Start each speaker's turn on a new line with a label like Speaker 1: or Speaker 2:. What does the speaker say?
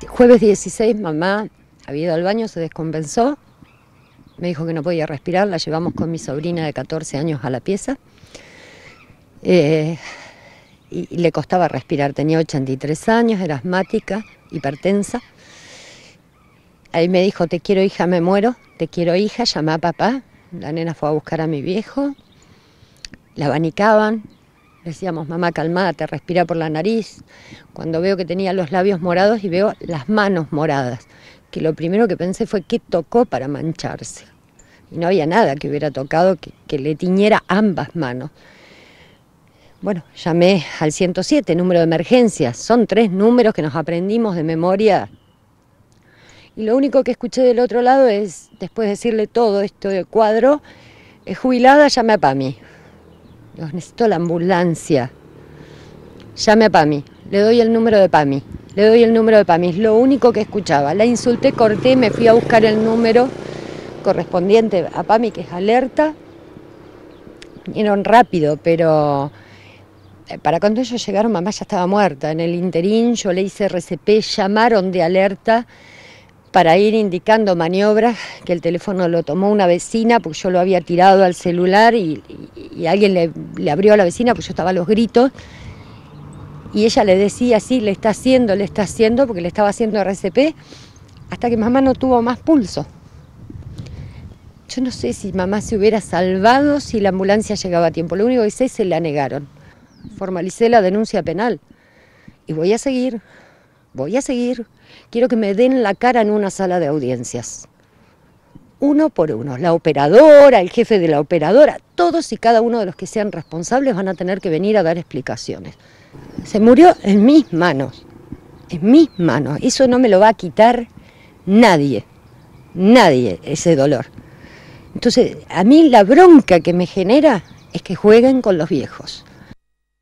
Speaker 1: Este, jueves 16, mamá había ido al baño, se descompensó, me dijo que no podía respirar, la llevamos con mi sobrina de 14 años a la pieza. Eh, y, le costaba respirar, tenía 83 años, era asmática, hipertensa. Ahí me dijo, te quiero hija, me muero, te quiero hija, llama a papá. La nena fue a buscar a mi viejo, la abanicaban, Decíamos, mamá, te respira por la nariz. Cuando veo que tenía los labios morados y veo las manos moradas, que lo primero que pensé fue qué tocó para mancharse. Y no había nada que hubiera tocado que, le tiñera ambas manos. Bueno, llamé al 107, número de emergencias. Son tres números que nos aprendimos de memoria. Y lo único que escuché del otro lado es, después de decirle todo esto del cuadro, es eh, jubilada, llamé a Pami necesito la ambulancia. Llame a Pami. Le doy el número de Pami. Le doy el número de Pami. Es lo único que escuchaba. La insulté, corté, me fui a buscar el número correspondiente a Pami, que es alerta. Vinieron rápido, pero eh, para cuando ellos llegaron, mamá ya estaba muerta. En el interín yo le hice RCP, llamaron de alerta para ir indicando maniobras, que el teléfono lo tomó una vecina, porque yo lo había tirado al celular y, y alguien le, abrió a la vecina, pues yo estaba a los gritos, y ella le decía, sí, le está haciendo, le está haciendo, porque le estaba haciendo RCP, hasta que mamá no tuvo más pulso. Yo no sé si mamá se hubiera salvado si la ambulancia llegaba a tiempo. Lo único que hice es que se la negaron. Formalicé la denuncia penal. Y voy a seguir, voy a seguir. Quiero que me den la cara en una sala de audiencias uno por uno. La operadora, el jefe de la operadora, todos y cada uno de los que sean responsables van a tener que venir a dar explicaciones. Se murió en mis manos, en mis manos. Eso no me lo va a quitar nadie, nadie ese dolor. Entonces, a mí la bronca que me genera es que jueguen con los viejos.